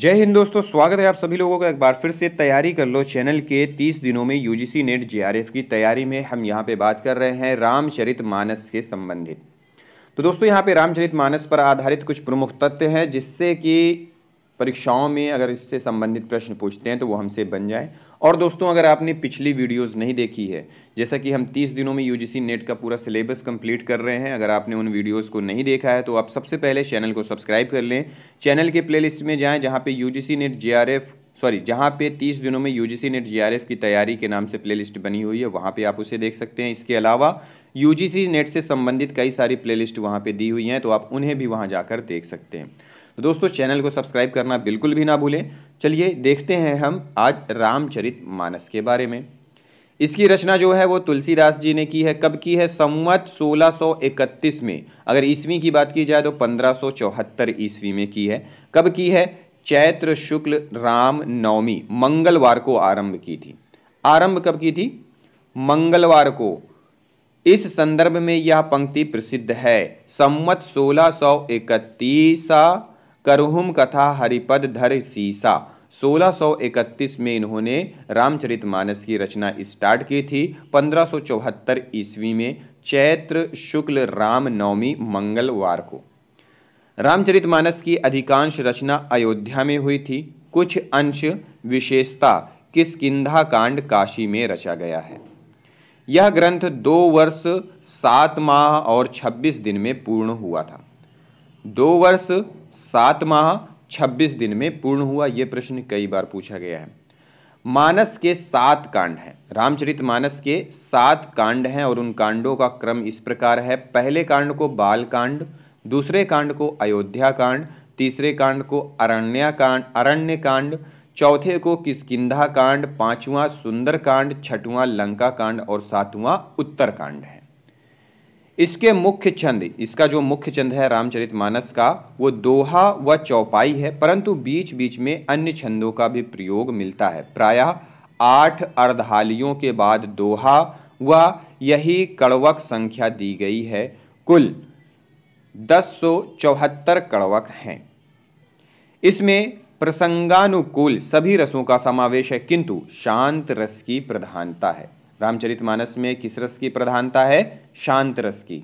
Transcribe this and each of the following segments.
जय हिंद दोस्तों स्वागत है आप सभी लोगों का एक बार फिर से तैयारी कर लो चैनल के 30 दिनों में यूजीसी नेट जेआरएफ की तैयारी में हम यहाँ पे बात कर रहे हैं रामचरित मानस के संबंधित तो दोस्तों यहाँ पे रामचरित मानस पर आधारित कुछ प्रमुख तथ्य हैं जिससे कि परीक्षाओं में अगर इससे संबंधित प्रश्न पूछते हैं तो वो हमसे बन जाए और दोस्तों अगर आपने पिछली वीडियोस नहीं देखी है जैसा कि हम 30 दिनों में यूजीसी नेट का पूरा सिलेबस कंप्लीट कर रहे हैं अगर आपने उन वीडियोस को नहीं देखा है तो आप सबसे पहले चैनल को सब्सक्राइब कर लें चैनल के प्ले में जाएँ जहाँ पे यू नेट जे सॉरी जहाँ पे 30 दिनों में यू नेट जीआरएफ की तैयारी के नाम से प्लेलिस्ट बनी हुई है वहाँ पे आप उसे देख सकते हैं इसके अलावा यू नेट से संबंधित कई सारी प्लेलिस्ट वहाँ पर दी हुई हैं तो आप उन्हें भी वहाँ जाकर देख सकते हैं तो दोस्तों चैनल को सब्सक्राइब करना बिल्कुल भी ना भूलें चलिए देखते हैं हम आज रामचरित मानस के बारे में इसकी रचना जो है वो तुलसीदास जी ने की है कब की है संवत 1631 में अगर ईस्वी की बात की जाए तो 1574 ईस्वी में की है कब की है चैत्र शुक्ल राम नवमी मंगलवार को आरंभ की थी आरंभ कब की थी मंगलवार को इस संदर्भ में यह पंक्ति प्रसिद्ध है संवत सौ इकतीसा करहुम कथा हरिपद धर सीसा 1631 में इन्होंने रामचरितमानस की रचना स्टार्ट की थी 1574 ईस्वी में चैत्र शुक्ल राम नवमी मंगलवार को रामचरितमानस की अधिकांश रचना अयोध्या में हुई थी कुछ अंश विशेषता किसकिधा कांड काशी में रचा गया है यह ग्रंथ दो वर्ष सात माह और छब्बीस दिन में पूर्ण हुआ था दो वर्ष सात माह छब्बीस दिन में पूर्ण हुआ यह प्रश्न कई बार पूछा गया है मानस के सात कांड हैं रामचरित मानस के सात कांड हैं और उन कांडों का क्रम इस प्रकार है पहले कांड को बाल कांड दूसरे कांड को अयोध्या कांड तीसरे कांड को अरण्य कांड अरण्य कांड चौथे को किसकिधा कांड पांचवा सुंदर कांड छठवां लंका कांड और सातवां उत्तर कांड है इसके मुख्य छंद इसका जो मुख्य छंद है रामचरितमानस का वो दोहा व चौपाई है परंतु बीच बीच में अन्य छंदों का भी प्रयोग मिलता है प्रायः आठ अर्धालियों के बाद दोहा व यही कड़वक संख्या दी गई है कुल दस सौ चौहत्तर कड़वक हैं इसमें प्रसंगानुकूल सभी रसों का समावेश है किंतु शांत रस की प्रधानता है रामचरितमानस में किस रस की प्रधानता है शांत रस की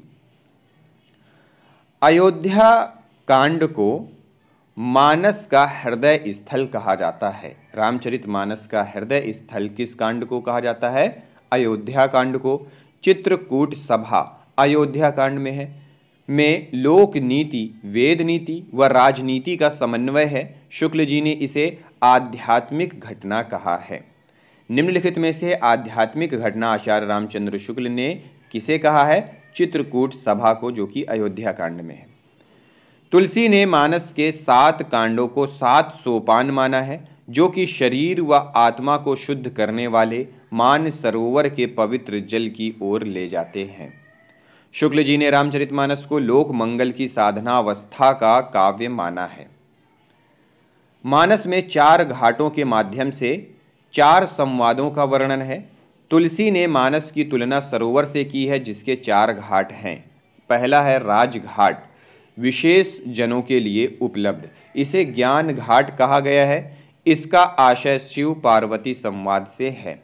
अयोध्या कांड को मानस का हृदय स्थल कहा जाता है रामचरित मानस का हृदय स्थल किस कांड को कहा जाता है अयोध्या कांड को चित्रकूट सभा अयोध्या कांड में है में लोक नीति वेद नीति व राजनीति का समन्वय है शुक्ल जी ने इसे आध्यात्मिक घटना कहा है निम्नलिखित में से आध्यात्मिक घटना आचार्य रामचंद्र शुक्ल ने किसे कहा है चित्रकूट सभा को जो कि अयोध्या कांड में है तुलसी ने मानस के सात कांडों को सात सोपान माना है जो कि शरीर व आत्मा को शुद्ध करने वाले मान सरोवर के पवित्र जल की ओर ले जाते हैं शुक्ल जी ने रामचरितमानस को लोक मंगल की साधनावस्था का काव्य माना है मानस में चार घाटों के माध्यम से चार संवादों का वर्णन है तुलसी ने मानस की तुलना सरोवर से की है जिसके चार घाट हैं पहला है राजघाट विशेष जनों के लिए उपलब्ध इसे ज्ञान घाट कहा गया है इसका आशय शिव पार्वती संवाद से है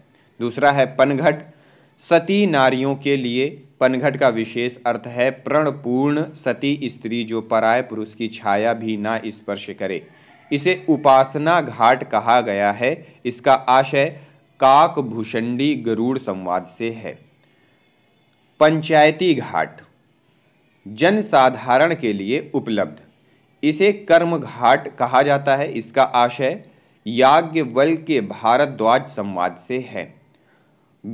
दूसरा है पनघट सती नारियों के लिए पनघट का विशेष अर्थ है प्रणपूर्ण सती स्त्री जो पराय पुरुष की छाया भी ना स्पर्श करे इसे उपासना घाट कहा गया है इसका आशय काक भूषणी गरुड़ संवाद से है पंचायती घाट जनसाधारण के लिए उपलब्ध इसे कर्म घाट कहा जाता है इसका आशय याज्ञवल के भारद्वाज संवाद से है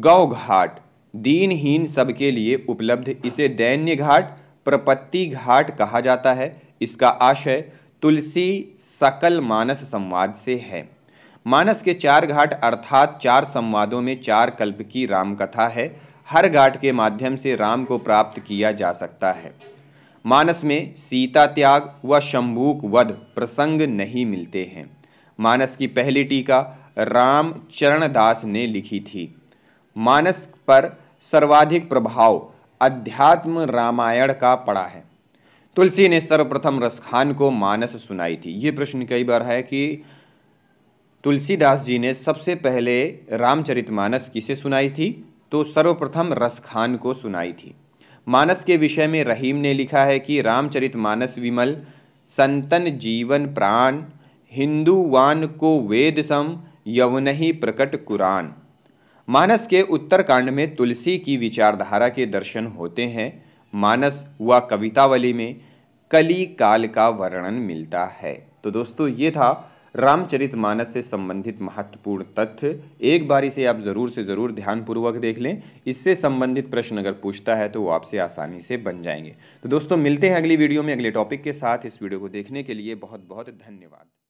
गौ घाट दीनहीन सबके लिए उपलब्ध इसे दैन्य घाट प्रपत्ति घाट कहा जाता है इसका आशय तुलसी सकल मानस संवाद से है मानस के चार घाट अर्थात चार संवादों में चार कल्प की राम कथा है हर घाट के माध्यम से राम को प्राप्त किया जा सकता है मानस में सीता त्याग व शंभूक वध प्रसंग नहीं मिलते हैं मानस की पहली टीका राम चरणदास ने लिखी थी मानस पर सर्वाधिक प्रभाव अध्यात्म रामायण का पड़ा है तुलसी ने सर्वप्रथम रसखान को मानस सुनाई थी ये प्रश्न कई बार है कि तुलसीदास जी ने सबसे पहले रामचरितमानस किसे सुनाई थी तो सर्वप्रथम रसखान को सुनाई थी मानस के विषय में रहीम ने लिखा है कि रामचरित मानस विमल संतन जीवन प्राण हिंदुवान को वेद सम यवन ही प्रकट कुरान मानस के उत्तरकांड में तुलसी की विचारधारा के दर्शन होते हैं मानस व कवितावली में कली काल का वर्णन मिलता है तो दोस्तों ये था रामचरितमानस से संबंधित महत्वपूर्ण तथ्य एक बार इसे आप ज़रूर से ज़रूर ध्यानपूर्वक देख लें इससे संबंधित प्रश्न अगर पूछता है तो वो आपसे आसानी से बन जाएंगे तो दोस्तों मिलते हैं अगली वीडियो में अगले टॉपिक के साथ इस वीडियो को देखने के लिए बहुत बहुत धन्यवाद